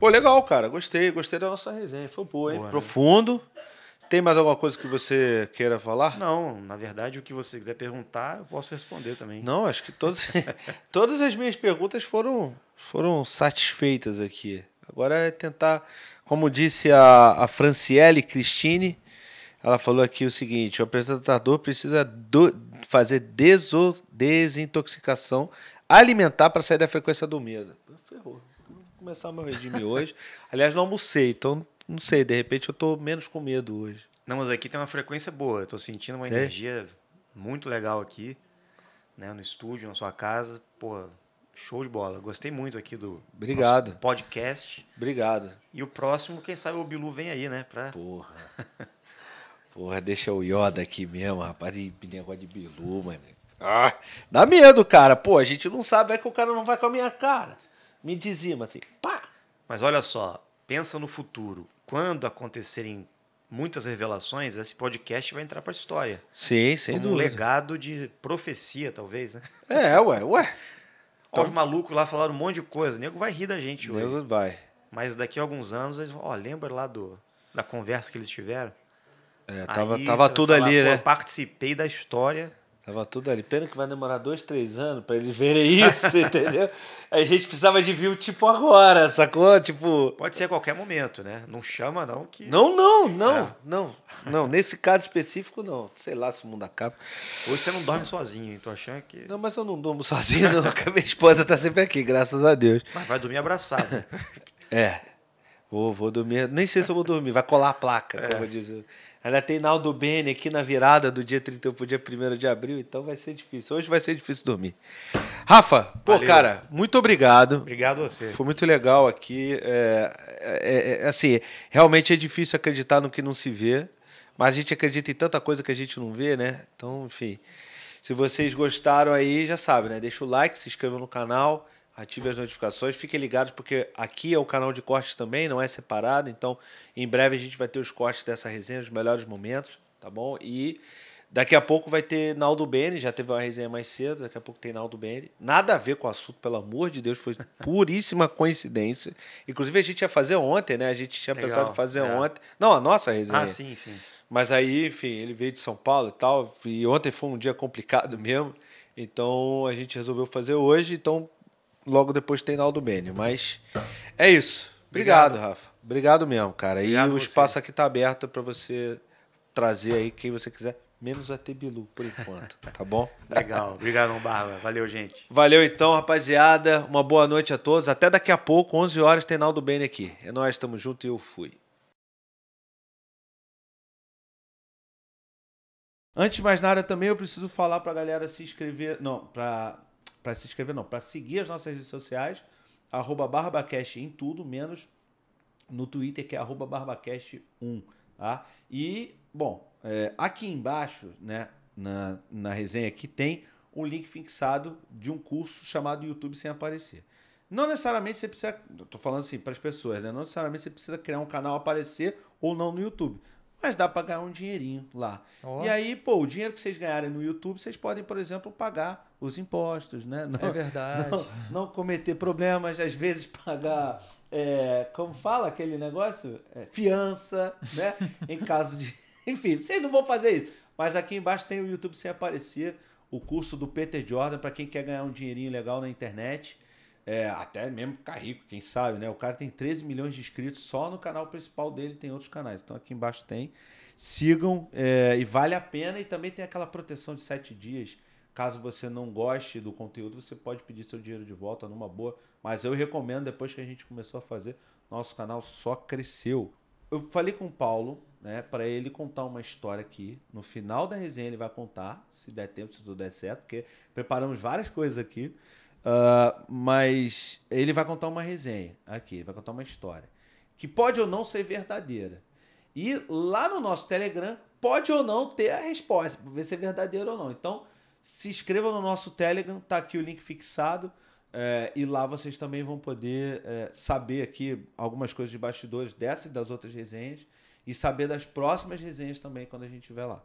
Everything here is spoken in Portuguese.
Pô, legal, cara. Gostei, gostei da nossa resenha. Foi boa, hein? Boa, né? Profundo. Né? Tem mais alguma coisa que você queira falar? Não, na verdade, o que você quiser perguntar, eu posso responder também. Não, acho que todos, todas as minhas perguntas foram, foram satisfeitas aqui. Agora é tentar, como disse a, a Franciele Cristine, ela falou aqui o seguinte: o apresentador precisa do, fazer deso, desintoxicação alimentar para sair da frequência do medo começar meu regime hoje. Aliás, não almocei, então não sei, de repente eu tô menos com medo hoje. Não, mas aqui tem uma frequência boa. Eu tô sentindo uma Sim. energia muito legal aqui, né, no estúdio, na sua casa. Pô, show de bola. Gostei muito aqui do Obrigado. podcast. Obrigado. E o próximo, quem sabe o Bilu vem aí, né, para. Porra. Porra, deixa o Yoda aqui mesmo, rapaz. De negócio de Bilu, mano. Ah, dá medo, cara. Pô, a gente não sabe, é que o cara não vai com a minha cara me dizima assim, pá! Mas olha só, pensa no futuro. Quando acontecerem muitas revelações, esse podcast vai entrar para a história. Sim, sem Como dúvida. um legado de profecia, talvez, né? É, ué, ué. Então... Ó, os malucos lá falaram um monte de coisa. O nego vai rir da gente hoje. Nego vai. Mas daqui a alguns anos, eles vão, ó, lembra lá do, da conversa que eles tiveram? É, tava, Aí, tava tudo falar, ali, né? Eu participei da história Tava tudo ali. Pena que vai demorar dois, três anos para eles verem isso, entendeu? A gente precisava de vir tipo agora, sacou? Tipo. Pode ser a qualquer momento, né? Não chama, não, que. Não, não, não, é. não. Não, nesse caso específico, não. Sei lá se o mundo acaba. Hoje você não dorme sozinho, então achando que. Não, mas eu não durmo sozinho, não. a minha esposa tá sempre aqui, graças a Deus. Mas vai dormir abraçado. é. Vou, vou dormir. Nem sei se eu vou dormir. Vai colar a placa, é. como diz. Ainda tem Naldo Bene aqui na virada do dia 31 para o dia 1 de abril, então vai ser difícil. Hoje vai ser difícil dormir. Rafa, pô, cara, muito obrigado. Obrigado a você. Foi muito legal aqui. É é, é, é, assim, realmente é difícil acreditar no que não se vê, mas a gente acredita em tanta coisa que a gente não vê, né? Então, enfim. Se vocês gostaram aí, já sabe, né? Deixa o like, se inscreva no canal ative as notificações, fiquem ligados porque aqui é o canal de cortes também, não é separado, então em breve a gente vai ter os cortes dessa resenha, os melhores momentos, tá bom? E daqui a pouco vai ter Naldo Bene, já teve uma resenha mais cedo, daqui a pouco tem Naldo Bene. Nada a ver com o assunto, pelo amor de Deus, foi puríssima coincidência. Inclusive a gente ia fazer ontem, né? A gente tinha Legal, pensado em fazer é. ontem. Não, a nossa resenha. Ah, sim, sim. Mas aí, enfim, ele veio de São Paulo e tal, e ontem foi um dia complicado mesmo. Então a gente resolveu fazer hoje. Então logo depois tem Naldo Bene. Mas é isso. Obrigado, Obrigado. Rafa. Obrigado mesmo, cara. Obrigado e o espaço aqui tá aberto para você trazer aí quem você quiser. Menos a Tebilu, por enquanto, tá bom? Legal. Obrigado, Barba. Valeu, gente. Valeu, então, rapaziada. Uma boa noite a todos. Até daqui a pouco, 11 horas, tem Naldo Bene aqui. É nós, tamo junto e eu fui. Antes de mais nada, também eu preciso falar para a galera se inscrever. Não, para para se inscrever, não, para seguir as nossas redes sociais, arroba BarbaCast em tudo, menos no Twitter, que é arroba BarbaCast1. Tá? E, bom, é, aqui embaixo, né, na, na resenha aqui, tem um link fixado de um curso chamado YouTube sem aparecer. Não necessariamente você precisa, estou falando assim para as pessoas, né? Não necessariamente você precisa criar um canal aparecer ou não no YouTube, mas dá para ganhar um dinheirinho lá. Oh. E aí, pô, o dinheiro que vocês ganharem no YouTube, vocês podem, por exemplo, pagar os impostos, né? Não, é verdade. Não, não cometer problemas, às vezes pagar, é, como fala aquele negócio? É, fiança, né? em caso de. Enfim, vocês não vão fazer isso. Mas aqui embaixo tem o YouTube sem aparecer, o curso do Peter Jordan, para quem quer ganhar um dinheirinho legal na internet. É, até mesmo ficar rico, quem sabe, né? O cara tem 13 milhões de inscritos só no canal principal dele, tem outros canais. Então aqui embaixo tem. Sigam é, e vale a pena. E também tem aquela proteção de 7 dias. Caso você não goste do conteúdo, você pode pedir seu dinheiro de volta numa boa. Mas eu recomendo, depois que a gente começou a fazer, nosso canal só cresceu. Eu falei com o Paulo, né, para ele contar uma história aqui. No final da resenha ele vai contar, se der tempo, se tudo der certo, porque preparamos várias coisas aqui. Uh, mas ele vai contar uma resenha aqui, ele vai contar uma história. Que pode ou não ser verdadeira. E lá no nosso Telegram, pode ou não ter a resposta, para ver se é verdadeiro ou não. Então, se inscreva no nosso Telegram, tá aqui o link fixado. É, e lá vocês também vão poder é, saber aqui algumas coisas de bastidores dessa e das outras resenhas. E saber das próximas resenhas também quando a gente estiver lá.